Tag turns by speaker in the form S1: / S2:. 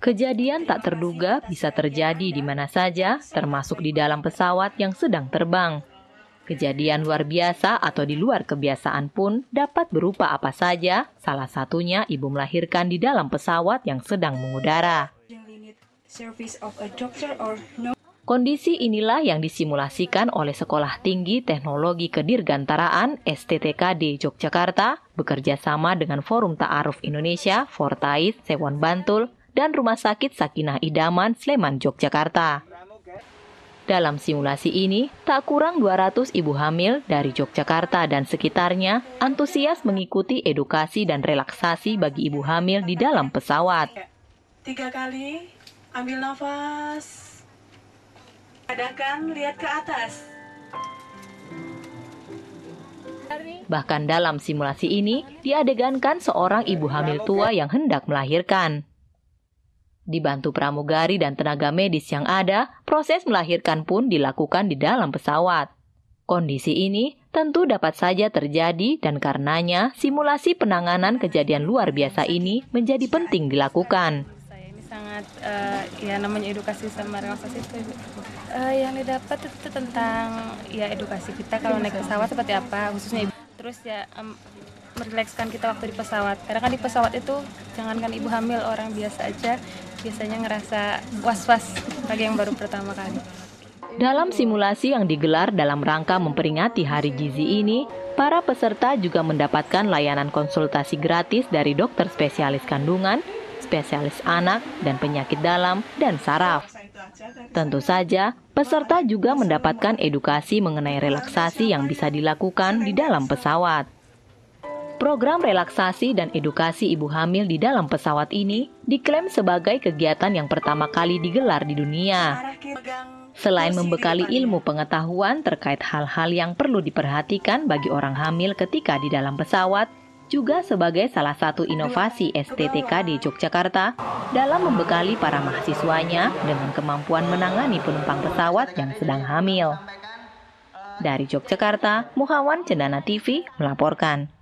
S1: Kejadian tak terduga bisa terjadi di mana saja, termasuk di dalam pesawat yang sedang terbang. Kejadian luar biasa atau di luar kebiasaan pun dapat berupa apa saja, salah satunya ibu melahirkan di dalam pesawat yang sedang mengudara. Kondisi inilah yang disimulasikan oleh Sekolah Tinggi Teknologi Kedirgantaraan STTKD Yogyakarta bekerja sama dengan Forum Ta'aruf Indonesia, Fortais, Sewon Bantul, dan Rumah Sakit Sakinah Idaman Sleman, Yogyakarta. Dalam simulasi ini, tak kurang 200 ibu hamil dari Yogyakarta dan sekitarnya antusias mengikuti edukasi dan relaksasi bagi ibu hamil di dalam pesawat.
S2: Tiga kali, ambil nafas, kadangkan lihat ke atas.
S1: Bahkan dalam simulasi ini, diadegankan seorang ibu hamil tua yang hendak melahirkan. Dibantu pramugari dan tenaga medis yang ada, proses melahirkan pun dilakukan di dalam pesawat. Kondisi ini tentu dapat saja terjadi dan karenanya simulasi penanganan kejadian luar biasa ini menjadi penting dilakukan. Saya
S2: ini sangat uh, ya namanya edukasi sama relaksasi itu uh, yang didapat itu tentang ya edukasi kita kalau naik pesawat seperti apa khususnya ibu terus ya um, merilekskan kita waktu di pesawat karena kan di pesawat itu jangankan ibu hamil orang biasa aja biasanya ngerasa was-was bagi yang baru pertama kali
S1: dalam simulasi yang digelar dalam rangka memperingati Hari Gizi ini, para peserta juga mendapatkan layanan konsultasi gratis dari dokter spesialis kandungan, spesialis anak, dan penyakit dalam, dan saraf. Tentu saja, peserta juga mendapatkan edukasi mengenai relaksasi yang bisa dilakukan di dalam pesawat. Program relaksasi dan edukasi ibu hamil di dalam pesawat ini diklaim sebagai kegiatan yang pertama kali digelar di dunia. Selain membekali ilmu pengetahuan terkait hal-hal yang perlu diperhatikan bagi orang hamil ketika di dalam pesawat, juga sebagai salah satu inovasi STTK di Yogyakarta dalam membekali para mahasiswanya dengan kemampuan menangani penumpang pesawat yang sedang hamil. Dari Yogyakarta, Muhawan Cendana TV melaporkan.